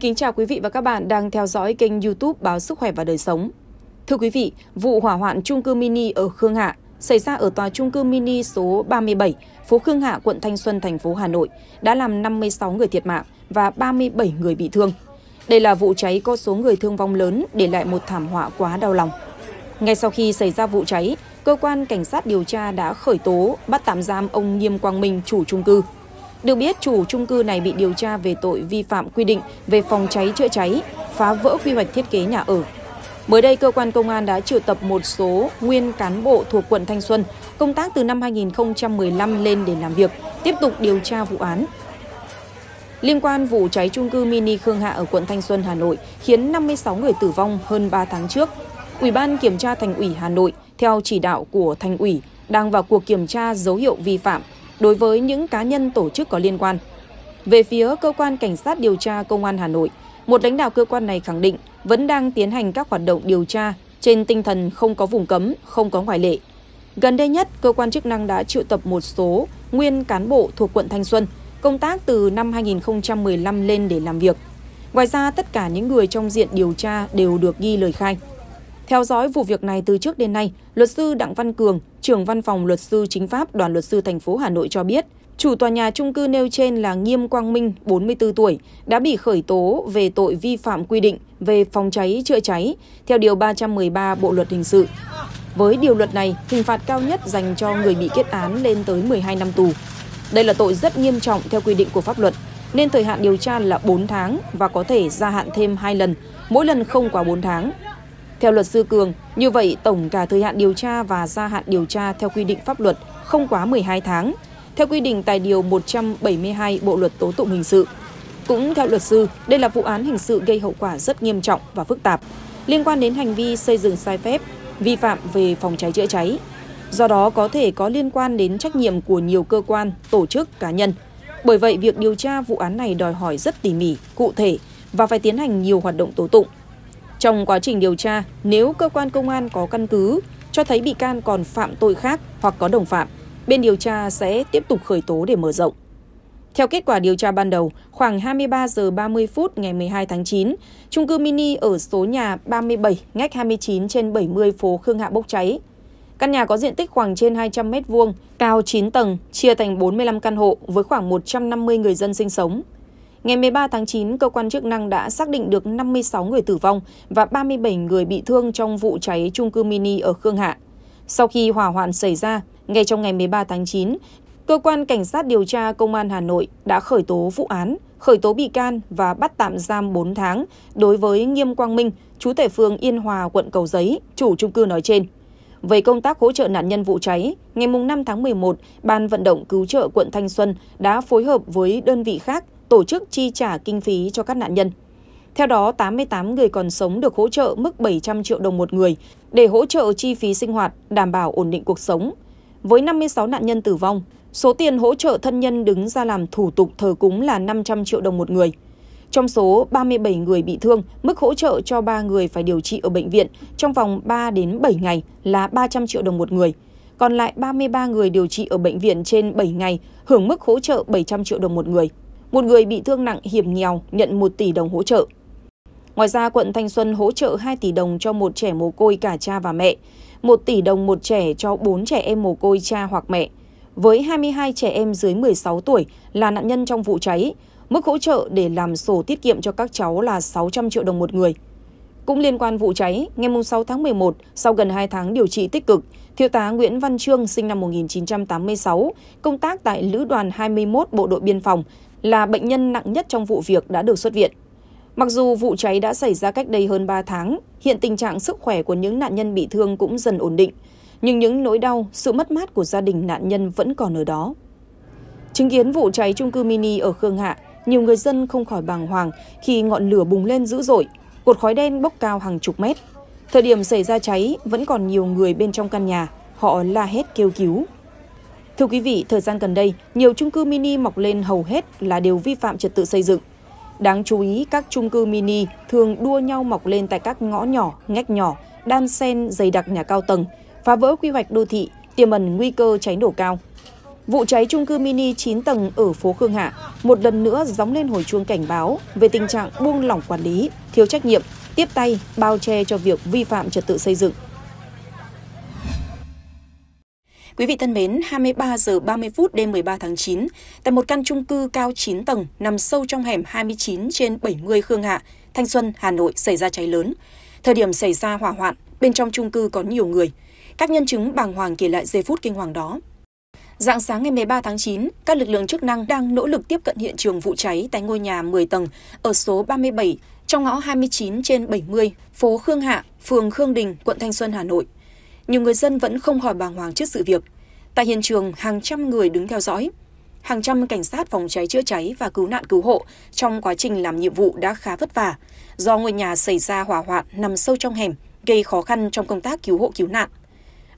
Xin kính chào quý vị và các bạn đang theo dõi kênh YouTube báo Sức khỏe và đời sống. Thưa quý vị, vụ hỏa hoạn chung cư mini ở Khương Hạ xảy ra ở tòa chung cư mini số 37, phố Khương Hạ, quận Thanh Xuân, thành phố Hà Nội đã làm 56 người thiệt mạng và 37 người bị thương. Đây là vụ cháy có số người thương vong lớn để lại một thảm họa quá đau lòng. Ngay sau khi xảy ra vụ cháy, cơ quan cảnh sát điều tra đã khởi tố, bắt tạm giam ông Nghiêm Quang Minh, chủ chung cư, được biết chủ trung cư này bị điều tra về tội vi phạm quy định về phòng cháy chữa cháy, phá vỡ quy hoạch thiết kế nhà ở. Mới đây, cơ quan công an đã triệu tập một số nguyên cán bộ thuộc quận Thanh Xuân, công tác từ năm 2015 lên để làm việc, tiếp tục điều tra vụ án. Liên quan vụ cháy trung cư mini Khương Hạ ở quận Thanh Xuân, Hà Nội khiến 56 người tử vong hơn 3 tháng trước, Ủy ban Kiểm tra Thành ủy Hà Nội theo chỉ đạo của Thành ủy đang vào cuộc kiểm tra dấu hiệu vi phạm đối với những cá nhân tổ chức có liên quan. Về phía cơ quan cảnh sát điều tra công an Hà Nội, một lãnh đạo cơ quan này khẳng định vẫn đang tiến hành các hoạt động điều tra trên tinh thần không có vùng cấm, không có ngoại lệ. Gần đây nhất, cơ quan chức năng đã triệu tập một số nguyên cán bộ thuộc quận Thanh Xuân, công tác từ năm 2015 lên để làm việc. Ngoài ra, tất cả những người trong diện điều tra đều được ghi lời khai. Theo dõi vụ việc này từ trước đến nay, luật sư Đặng Văn Cường, trưởng văn phòng luật sư chính pháp Đoàn luật sư thành phố Hà Nội cho biết, chủ tòa nhà trung cư nêu trên là Nghiêm Quang Minh, 44 tuổi, đã bị khởi tố về tội vi phạm quy định về phòng cháy chữa cháy theo điều 313 Bộ luật hình sự. Với điều luật này, hình phạt cao nhất dành cho người bị kết án lên tới 12 năm tù. Đây là tội rất nghiêm trọng theo quy định của pháp luật, nên thời hạn điều tra là 4 tháng và có thể gia hạn thêm 2 lần, mỗi lần không quá 4 tháng. Theo luật sư Cường, như vậy tổng cả thời hạn điều tra và gia hạn điều tra theo quy định pháp luật không quá 12 tháng, theo quy định tại Điều 172 Bộ Luật Tố Tụng Hình sự. Cũng theo luật sư, đây là vụ án hình sự gây hậu quả rất nghiêm trọng và phức tạp, liên quan đến hành vi xây dựng sai phép, vi phạm về phòng cháy chữa cháy. Do đó có thể có liên quan đến trách nhiệm của nhiều cơ quan, tổ chức, cá nhân. Bởi vậy, việc điều tra vụ án này đòi hỏi rất tỉ mỉ, cụ thể và phải tiến hành nhiều hoạt động tố tụng trong quá trình điều tra nếu cơ quan công an có căn cứ cho thấy bị can còn phạm tội khác hoặc có đồng phạm bên điều tra sẽ tiếp tục khởi tố để mở rộng theo kết quả điều tra ban đầu, khoảng 23 giờ 30 phút ngày 12 tháng 9, trung cư mini ở số nhà 37 ngách 29 trên 70 phố Khương Hạ bốc cháy. Căn nhà có diện tích khoảng trên 200 m2, cao 9 tầng, chia thành 45 căn hộ với khoảng 150 người dân sinh sống. Ngày 13 tháng 9, cơ quan chức năng đã xác định được 56 người tử vong và 37 người bị thương trong vụ cháy trung cư mini ở Khương Hạ. Sau khi hỏa hoạn xảy ra, ngay trong ngày 13 tháng 9, cơ quan cảnh sát điều tra công an Hà Nội đã khởi tố vụ án, khởi tố bị can và bắt tạm giam 4 tháng đối với Nghiêm Quang Minh, chú tại phường Yên Hòa, quận Cầu Giấy, chủ trung cư nói trên. Về công tác hỗ trợ nạn nhân vụ cháy, ngày 5 tháng 11, Ban vận động cứu trợ quận Thanh Xuân đã phối hợp với đơn vị khác tổ chức chi trả kinh phí cho các nạn nhân. Theo đó, 88 người còn sống được hỗ trợ mức 700 triệu đồng một người để hỗ trợ chi phí sinh hoạt, đảm bảo ổn định cuộc sống. Với 56 nạn nhân tử vong, số tiền hỗ trợ thân nhân đứng ra làm thủ tục thờ cúng là 500 triệu đồng một người. Trong số 37 người bị thương, mức hỗ trợ cho 3 người phải điều trị ở bệnh viện trong vòng 3 đến 7 ngày là 300 triệu đồng một người. Còn lại 33 người điều trị ở bệnh viện trên 7 ngày hưởng mức hỗ trợ 700 triệu đồng một người một người bị thương nặng hiểm nghèo nhận 1 tỷ đồng hỗ trợ. Ngoài ra, quận Thanh Xuân hỗ trợ 2 tỷ đồng cho một trẻ mồ côi cả cha và mẹ, 1 tỷ đồng một trẻ cho 4 trẻ em mồ côi cha hoặc mẹ. Với 22 trẻ em dưới 16 tuổi là nạn nhân trong vụ cháy, mức hỗ trợ để làm sổ tiết kiệm cho các cháu là 600 triệu đồng một người. Cũng liên quan vụ cháy, ngày 6 tháng 11, sau gần 2 tháng điều trị tích cực, Thiếu tá Nguyễn Văn Trương sinh năm 1986, công tác tại Lữ đoàn 21 Bộ đội Biên phòng là bệnh nhân nặng nhất trong vụ việc đã được xuất viện. Mặc dù vụ cháy đã xảy ra cách đây hơn 3 tháng, hiện tình trạng sức khỏe của những nạn nhân bị thương cũng dần ổn định, nhưng những nỗi đau, sự mất mát của gia đình nạn nhân vẫn còn ở đó. Chứng kiến vụ cháy chung cư mini ở Khương Hạ, nhiều người dân không khỏi bàng hoàng khi ngọn lửa bùng lên dữ dội, cột khói đen bốc cao hàng chục mét. Thời điểm xảy ra cháy, vẫn còn nhiều người bên trong căn nhà, họ la hét kêu cứu. Thưa quý vị, thời gian gần đây, nhiều chung cư mini mọc lên hầu hết là đều vi phạm trật tự xây dựng. Đáng chú ý, các chung cư mini thường đua nhau mọc lên tại các ngõ nhỏ, ngách nhỏ, đan sen dày đặc nhà cao tầng, phá vỡ quy hoạch đô thị, tiềm ẩn nguy cơ cháy nổ cao. Vụ cháy chung cư mini 9 tầng ở phố Khương Hạ một lần nữa gióng lên hồi chuông cảnh báo về tình trạng buông lỏng quản lý, thiếu trách nhiệm, tiếp tay, bao che cho việc vi phạm trật tự xây dựng, Quý vị thân mến, 23 giờ 30 phút đêm 13 tháng 9, tại một căn chung cư cao 9 tầng nằm sâu trong hẻm 29 trên 70 Khương Hạ, Thanh Xuân, Hà Nội xảy ra cháy lớn. Thời điểm xảy ra hỏa hoạn, bên trong chung cư có nhiều người. Các nhân chứng bàng hoàng kể lại giây phút kinh hoàng đó. Dạng sáng ngày 13 tháng 9, các lực lượng chức năng đang nỗ lực tiếp cận hiện trường vụ cháy tại ngôi nhà 10 tầng ở số 37 trong ngõ 29 trên 70, phố Khương Hạ, phường Khương Đình, quận Thanh Xuân, Hà Nội nhiều người dân vẫn không khỏi bàng hoàng trước sự việc. Tại hiện trường, hàng trăm người đứng theo dõi. Hàng trăm cảnh sát phòng cháy chữa cháy và cứu nạn cứu hộ trong quá trình làm nhiệm vụ đã khá vất vả do ngôi nhà xảy ra hỏa hoạn nằm sâu trong hẻm, gây khó khăn trong công tác cứu hộ cứu nạn.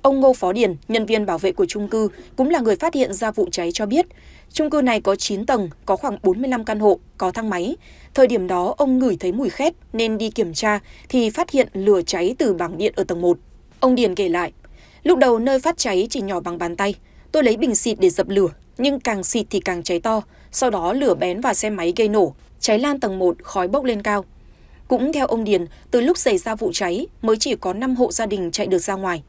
Ông Ngô Phó Điền, nhân viên bảo vệ của trung cư, cũng là người phát hiện ra vụ cháy cho biết, trung cư này có 9 tầng, có khoảng 45 căn hộ, có thang máy. Thời điểm đó ông ngửi thấy mùi khét nên đi kiểm tra thì phát hiện lửa cháy từ bảng điện ở tầng 1. Ông Điền kể lại, lúc đầu nơi phát cháy chỉ nhỏ bằng bàn tay, tôi lấy bình xịt để dập lửa, nhưng càng xịt thì càng cháy to, sau đó lửa bén vào xe máy gây nổ, cháy lan tầng 1, khói bốc lên cao. Cũng theo ông Điền, từ lúc xảy ra vụ cháy mới chỉ có 5 hộ gia đình chạy được ra ngoài.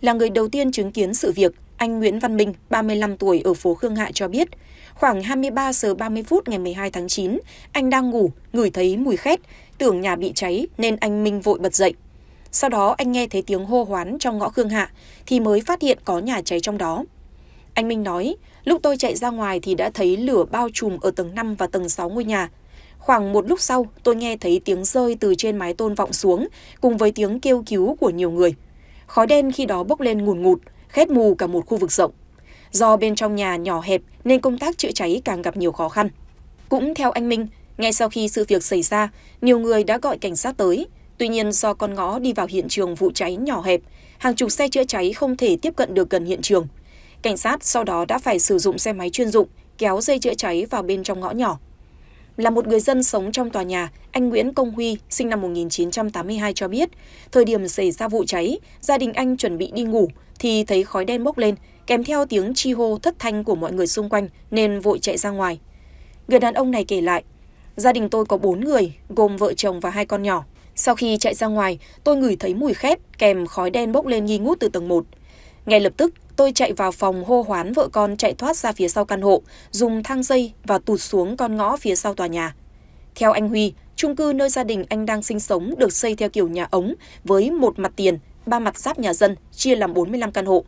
Là người đầu tiên chứng kiến sự việc, anh Nguyễn Văn Minh, 35 tuổi ở phố Khương Hạ cho biết, khoảng 23 giờ 30 phút ngày 12 tháng 9, anh đang ngủ, ngửi thấy mùi khét, tưởng nhà bị cháy nên anh Minh vội bật dậy. Sau đó anh nghe thấy tiếng hô hoán trong ngõ Khương Hạ thì mới phát hiện có nhà cháy trong đó. Anh Minh nói, lúc tôi chạy ra ngoài thì đã thấy lửa bao trùm ở tầng năm và tầng sáu ngôi nhà. Khoảng một lúc sau, tôi nghe thấy tiếng rơi từ trên mái tôn vọng xuống cùng với tiếng kêu cứu của nhiều người. Khói đen khi đó bốc lên ngùn ngụt, khét mù cả một khu vực rộng. Do bên trong nhà nhỏ hẹp nên công tác chữa cháy càng gặp nhiều khó khăn. Cũng theo anh Minh, ngay sau khi sự việc xảy ra, nhiều người đã gọi cảnh sát tới, Tuy nhiên do con ngõ đi vào hiện trường vụ cháy nhỏ hẹp, hàng chục xe chữa cháy không thể tiếp cận được gần hiện trường. Cảnh sát sau đó đã phải sử dụng xe máy chuyên dụng kéo dây chữa cháy vào bên trong ngõ nhỏ. Là một người dân sống trong tòa nhà, anh Nguyễn Công Huy, sinh năm 1982 cho biết, thời điểm xảy ra vụ cháy, gia đình anh chuẩn bị đi ngủ thì thấy khói đen bốc lên, kèm theo tiếng chi hô thất thanh của mọi người xung quanh nên vội chạy ra ngoài. Người đàn ông này kể lại, gia đình tôi có 4 người, gồm vợ chồng và hai con nhỏ. Sau khi chạy ra ngoài, tôi ngửi thấy mùi khét kèm khói đen bốc lên nghi ngút từ tầng 1. Ngay lập tức, tôi chạy vào phòng hô hoán vợ con chạy thoát ra phía sau căn hộ, dùng thang dây và tụt xuống con ngõ phía sau tòa nhà. Theo anh Huy, chung cư nơi gia đình anh đang sinh sống được xây theo kiểu nhà ống với một mặt tiền, ba mặt giáp nhà dân, chia làm 45 căn hộ.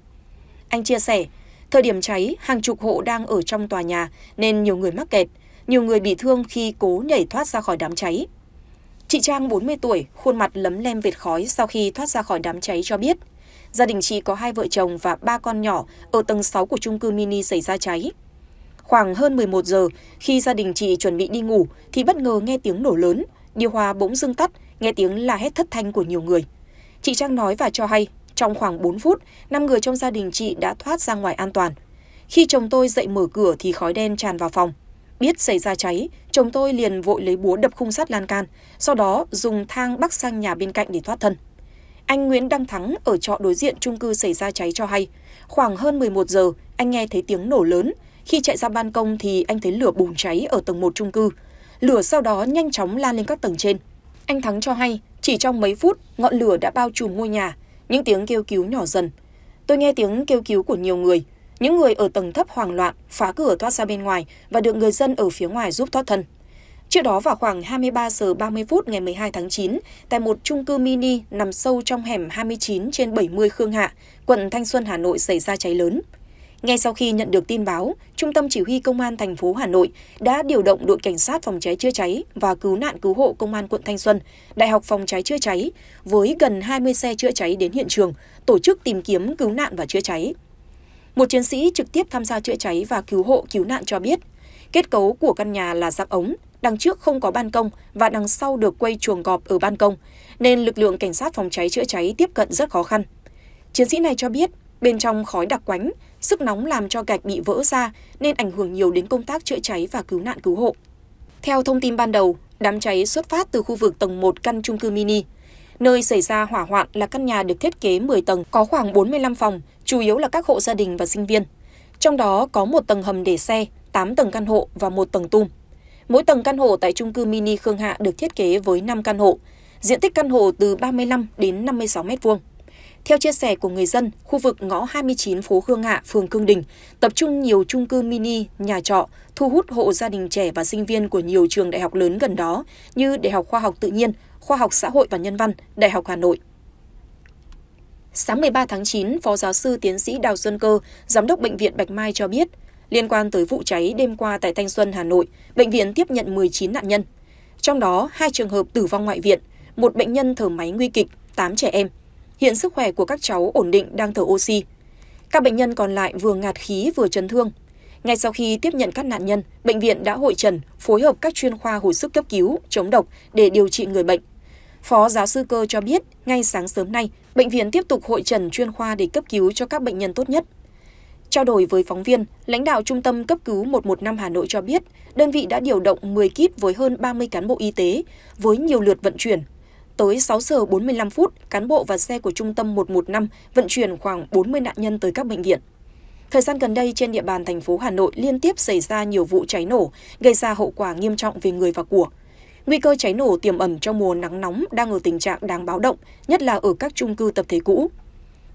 Anh chia sẻ, thời điểm cháy, hàng chục hộ đang ở trong tòa nhà nên nhiều người mắc kẹt, nhiều người bị thương khi cố nhảy thoát ra khỏi đám cháy. Chị Trang 40 tuổi, khuôn mặt lấm lem vệt khói sau khi thoát ra khỏi đám cháy cho biết, gia đình chị có hai vợ chồng và ba con nhỏ ở tầng 6 của chung cư mini xảy ra cháy. Khoảng hơn 11 giờ, khi gia đình chị chuẩn bị đi ngủ thì bất ngờ nghe tiếng nổ lớn, điều hòa bỗng dưng tắt, nghe tiếng la hét thất thanh của nhiều người. Chị Trang nói và cho hay, trong khoảng 4 phút, 5 người trong gia đình chị đã thoát ra ngoài an toàn. Khi chồng tôi dậy mở cửa thì khói đen tràn vào phòng. Biết xảy ra cháy, chồng tôi liền vội lấy búa đập khung sắt lan can, sau đó dùng thang bắc sang nhà bên cạnh để thoát thân. Anh Nguyễn Đăng Thắng ở trọ đối diện trung cư xảy ra cháy cho hay, khoảng hơn 11 giờ, anh nghe thấy tiếng nổ lớn, khi chạy ra ban công thì anh thấy lửa bùng cháy ở tầng 1 trung cư. Lửa sau đó nhanh chóng lan lên các tầng trên. Anh Thắng cho hay, chỉ trong mấy phút, ngọn lửa đã bao trùm ngôi nhà, những tiếng kêu cứu nhỏ dần. Tôi nghe tiếng kêu cứu của nhiều người, những người ở tầng thấp hoảng loạn, phá cửa thoát ra bên ngoài và được người dân ở phía ngoài giúp thoát thân. Trước đó vào khoảng 23 giờ 30 phút ngày 12 tháng 9, tại một trung cư mini nằm sâu trong hẻm 29 trên 70 Khương Hạ, quận Thanh Xuân, Hà Nội xảy ra cháy lớn. Ngay sau khi nhận được tin báo, Trung tâm Chỉ huy Công an thành phố Hà Nội đã điều động đội cảnh sát phòng cháy chữa cháy và cứu nạn cứu hộ Công an quận Thanh Xuân, Đại học phòng cháy chữa cháy với gần 20 xe chữa cháy đến hiện trường, tổ chức tìm kiếm cứu nạn và chữa cháy. Một chiến sĩ trực tiếp tham gia chữa cháy và cứu hộ cứu nạn cho biết, kết cấu của căn nhà là dạng ống, đằng trước không có ban công và đằng sau được quây chuồng gọp ở ban công, nên lực lượng cảnh sát phòng cháy chữa cháy tiếp cận rất khó khăn. Chiến sĩ này cho biết, bên trong khói đặc quánh, sức nóng làm cho gạch bị vỡ ra nên ảnh hưởng nhiều đến công tác chữa cháy và cứu nạn cứu hộ. Theo thông tin ban đầu, đám cháy xuất phát từ khu vực tầng 1 căn chung cư mini. Nơi xảy ra hỏa hoạn là căn nhà được thiết kế 10 tầng có khoảng 45 phòng, chủ yếu là các hộ gia đình và sinh viên. Trong đó có một tầng hầm để xe, 8 tầng căn hộ và một tầng tum. Mỗi tầng căn hộ tại trung cư mini Khương Hạ được thiết kế với 5 căn hộ, diện tích căn hộ từ 35 đến 56 m2. Theo chia sẻ của người dân, khu vực ngõ 29 phố Khương Hạ, phường Khương Đình tập trung nhiều trung cư mini, nhà trọ, thu hút hộ gia đình trẻ và sinh viên của nhiều trường đại học lớn gần đó như Đại học Khoa học Tự nhiên, Khoa học Xã hội và Nhân văn, Đại học Hà Nội. Sáng 13 tháng 9, Phó giáo sư tiến sĩ Đào Xuân Cơ, Giám đốc Bệnh viện Bạch Mai cho biết, liên quan tới vụ cháy đêm qua tại Thanh Xuân, Hà Nội, bệnh viện tiếp nhận 19 nạn nhân. Trong đó, hai trường hợp tử vong ngoại viện, một bệnh nhân thở máy nguy kịch, 8 trẻ em. Hiện sức khỏe của các cháu ổn định đang thở oxy. Các bệnh nhân còn lại vừa ngạt khí vừa chấn thương. Ngay sau khi tiếp nhận các nạn nhân, bệnh viện đã hội trần, phối hợp các chuyên khoa hồi sức cấp cứu, chống độc để điều trị người bệnh. Phó giáo sư Cơ cho biết, ngay sáng sớm nay, bệnh viện tiếp tục hội trần chuyên khoa để cấp cứu cho các bệnh nhân tốt nhất. Trao đổi với phóng viên, lãnh đạo Trung tâm Cấp cứu 115 Hà Nội cho biết, đơn vị đã điều động 10 kíp với hơn 30 cán bộ y tế, với nhiều lượt vận chuyển. Tới 6 giờ 45 phút, cán bộ và xe của Trung tâm 115 vận chuyển khoảng 40 nạn nhân tới các bệnh viện. Thời gian gần đây, trên địa bàn thành phố Hà Nội liên tiếp xảy ra nhiều vụ cháy nổ, gây ra hậu quả nghiêm trọng về người và của – Nguy cơ cháy nổ tiềm ẩn trong mùa nắng nóng đang ở tình trạng đáng báo động, nhất là ở các trung cư tập thể cũ.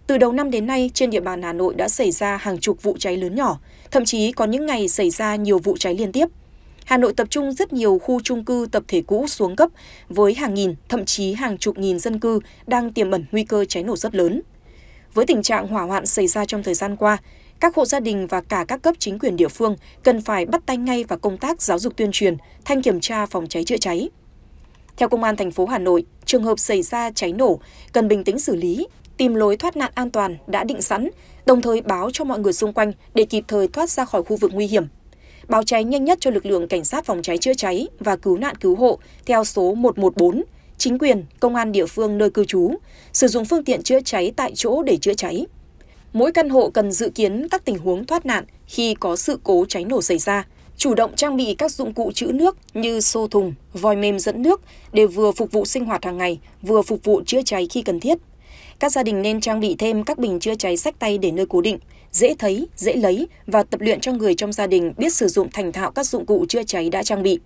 Từ đầu năm đến nay, trên địa bàn Hà Nội đã xảy ra hàng chục vụ cháy lớn nhỏ, thậm chí có những ngày xảy ra nhiều vụ cháy liên tiếp. Hà Nội tập trung rất nhiều khu trung cư tập thể cũ xuống cấp với hàng nghìn, thậm chí hàng chục nghìn dân cư đang tiềm ẩn nguy cơ cháy nổ rất lớn. Với tình trạng hỏa hoạn xảy ra trong thời gian qua, các hộ gia đình và cả các cấp chính quyền địa phương cần phải bắt tay ngay vào công tác giáo dục tuyên truyền, thanh kiểm tra phòng cháy chữa cháy. Theo Công an thành phố Hà Nội, trường hợp xảy ra cháy nổ cần bình tĩnh xử lý, tìm lối thoát nạn an toàn đã định sẵn, đồng thời báo cho mọi người xung quanh để kịp thời thoát ra khỏi khu vực nguy hiểm. Báo cháy nhanh nhất cho lực lượng cảnh sát phòng cháy chữa cháy và cứu nạn cứu hộ theo số 114, chính quyền, công an địa phương nơi cư trú, sử dụng phương tiện chữa cháy tại chỗ để chữa cháy mỗi căn hộ cần dự kiến các tình huống thoát nạn khi có sự cố cháy nổ xảy ra, chủ động trang bị các dụng cụ trữ nước như xô thùng, vòi mềm dẫn nước để vừa phục vụ sinh hoạt hàng ngày, vừa phục vụ chữa cháy khi cần thiết. Các gia đình nên trang bị thêm các bình chữa cháy sách tay để nơi cố định, dễ thấy, dễ lấy và tập luyện cho người trong gia đình biết sử dụng thành thạo các dụng cụ chữa cháy đã trang bị.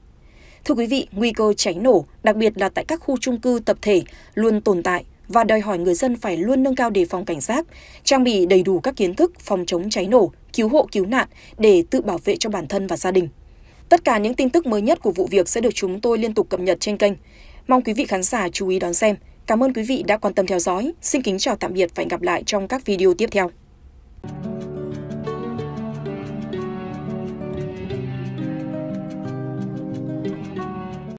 Thưa quý vị, nguy cơ cháy nổ, đặc biệt là tại các khu trung cư tập thể, luôn tồn tại và đòi hỏi người dân phải luôn nâng cao đề phòng cảnh giác, trang bị đầy đủ các kiến thức phòng chống cháy nổ, cứu hộ cứu nạn để tự bảo vệ cho bản thân và gia đình. Tất cả những tin tức mới nhất của vụ việc sẽ được chúng tôi liên tục cập nhật trên kênh. Mong quý vị khán giả chú ý đón xem. Cảm ơn quý vị đã quan tâm theo dõi. Xin kính chào tạm biệt và hẹn gặp lại trong các video tiếp theo.